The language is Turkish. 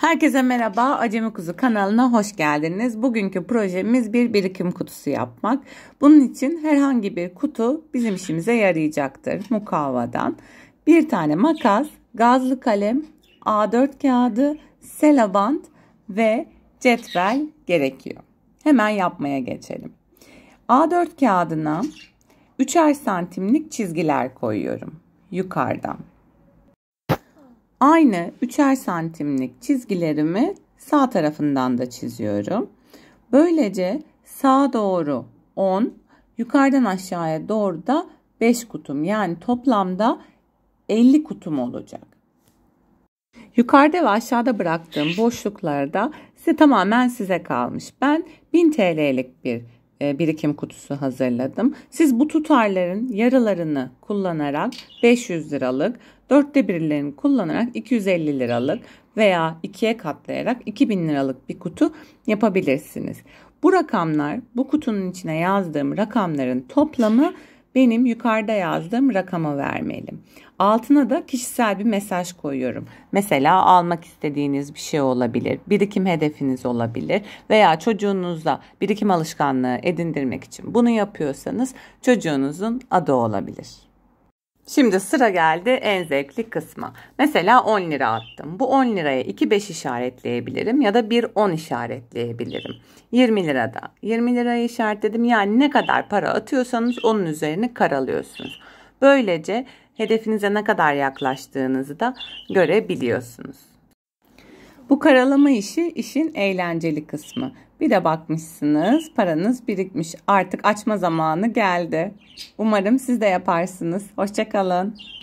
Herkese merhaba. Acemi Kuzu kanalına hoş geldiniz. Bugünkü projemiz bir birikim kutusu yapmak. Bunun için herhangi bir kutu bizim işimize yarayacaktır. Mukavvadan. Bir tane makas, gazlı kalem, A4 kağıdı, selaband ve cetvel gerekiyor. Hemen yapmaya geçelim. A4 kağıdına 3'er santimlik çizgiler koyuyorum yukarıdan. Aynı 3'er santimlik çizgilerimi sağ tarafından da çiziyorum. Böylece sağa doğru 10, yukarıdan aşağıya doğru da 5 kutum yani toplamda 50 kutum olacak. Yukarıda ve aşağıda bıraktığım boşluklarda size tamamen size kalmış. Ben 1000 TL'lik bir e, birikim kutusu hazırladım. Siz bu tutarların yarılarını kullanarak 500 liralık, dörtte birlerini kullanarak 250 liralık veya ikiye katlayarak 2000 liralık bir kutu yapabilirsiniz. Bu rakamlar bu kutunun içine yazdığım rakamların toplamı benim yukarıda yazdığım rakama vermeli. Altına da kişisel bir mesaj koyuyorum. Mesela almak istediğiniz bir şey olabilir, birikim hedefiniz olabilir veya çocuğunuzla birikim alışkanlığı edindirmek için bunu yapıyorsanız çocuğunuzun adı olabilir. Şimdi sıra geldi en zevkli kısma. Mesela 10 lira attım. Bu 10 liraya 2 5 işaretleyebilirim ya da bir 10 işaretleyebilirim. 20 lirada 20 lirayı işaretledim. Yani ne kadar para atıyorsanız onun üzerine karalıyorsunuz. Böylece hedefinize ne kadar yaklaştığınızı da görebiliyorsunuz. Bu karalama işi işin eğlenceli kısmı. Bir de bakmışsınız paranız birikmiş. Artık açma zamanı geldi. Umarım siz de yaparsınız. Hoşçakalın.